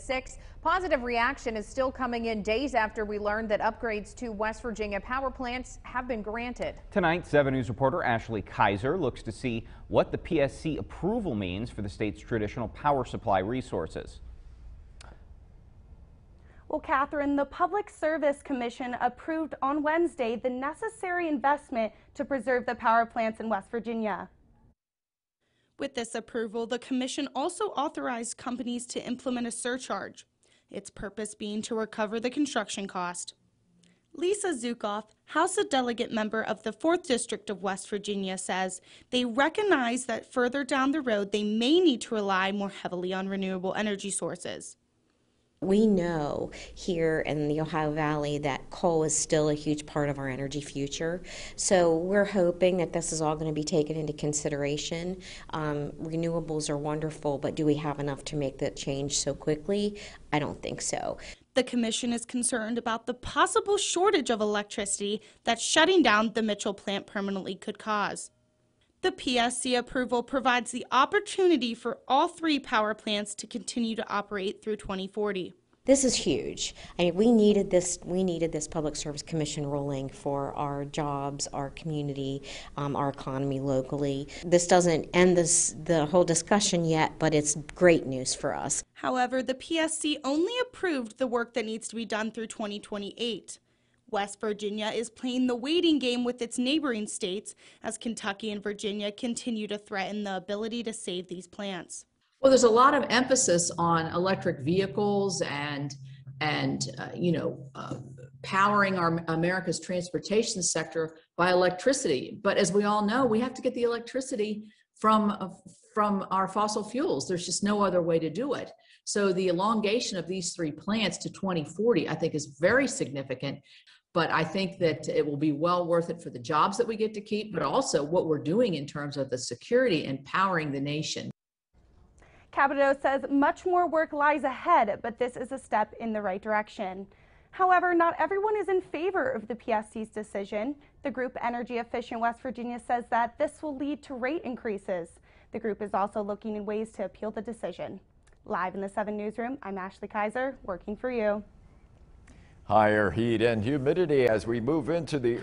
six. Positive reaction is still coming in days after we learned that upgrades to West Virginia power plants have been granted. Tonight, 7 News reporter Ashley Kaiser looks to see what the PSC approval means for the state's traditional power supply resources. Well, Catherine, the Public Service Commission approved on Wednesday the necessary investment to preserve the power plants in West Virginia. With this approval, the Commission also authorized companies to implement a surcharge, its purpose being to recover the construction cost. Lisa Zukoff, House of Delegate member of the 4th District of West Virginia, says they recognize that further down the road they may need to rely more heavily on renewable energy sources we know here in the Ohio Valley that coal is still a huge part of our energy future. So we're hoping that this is all going to be taken into consideration. Um, renewables are wonderful, but do we have enough to make that change so quickly? I don't think so. The commission is concerned about the possible shortage of electricity that shutting down the Mitchell plant permanently could cause the PSC approval provides the opportunity for all three power plants to continue to operate through 2040 this is huge. I mean, we needed this. We needed this public service commission ruling for our jobs, our community, um, our economy locally. This doesn't end this the whole discussion yet, but it's great news for us. However, the PSC only approved the work that needs to be done through 2028. West Virginia is playing the waiting game with its neighboring states as Kentucky and Virginia continue to threaten the ability to save these plants. Well, there's a lot of emphasis on electric vehicles and and uh, you know uh, powering our America's transportation sector by electricity. But as we all know, we have to get the electricity from, from our fossil fuels. There's just no other way to do it. So the elongation of these three plants to 2040, I think, is very significant. But I think that it will be well worth it for the jobs that we get to keep, but also what we're doing in terms of the security and powering the nation. Capito says much more work lies ahead, but this is a step in the right direction. However, not everyone is in favor of the PSC's decision. The group Energy Efficient West Virginia says that this will lead to rate increases. The group is also looking in ways to appeal the decision. Live in the 7 Newsroom, I'm Ashley Kaiser, working for you. Higher heat and humidity as we move into the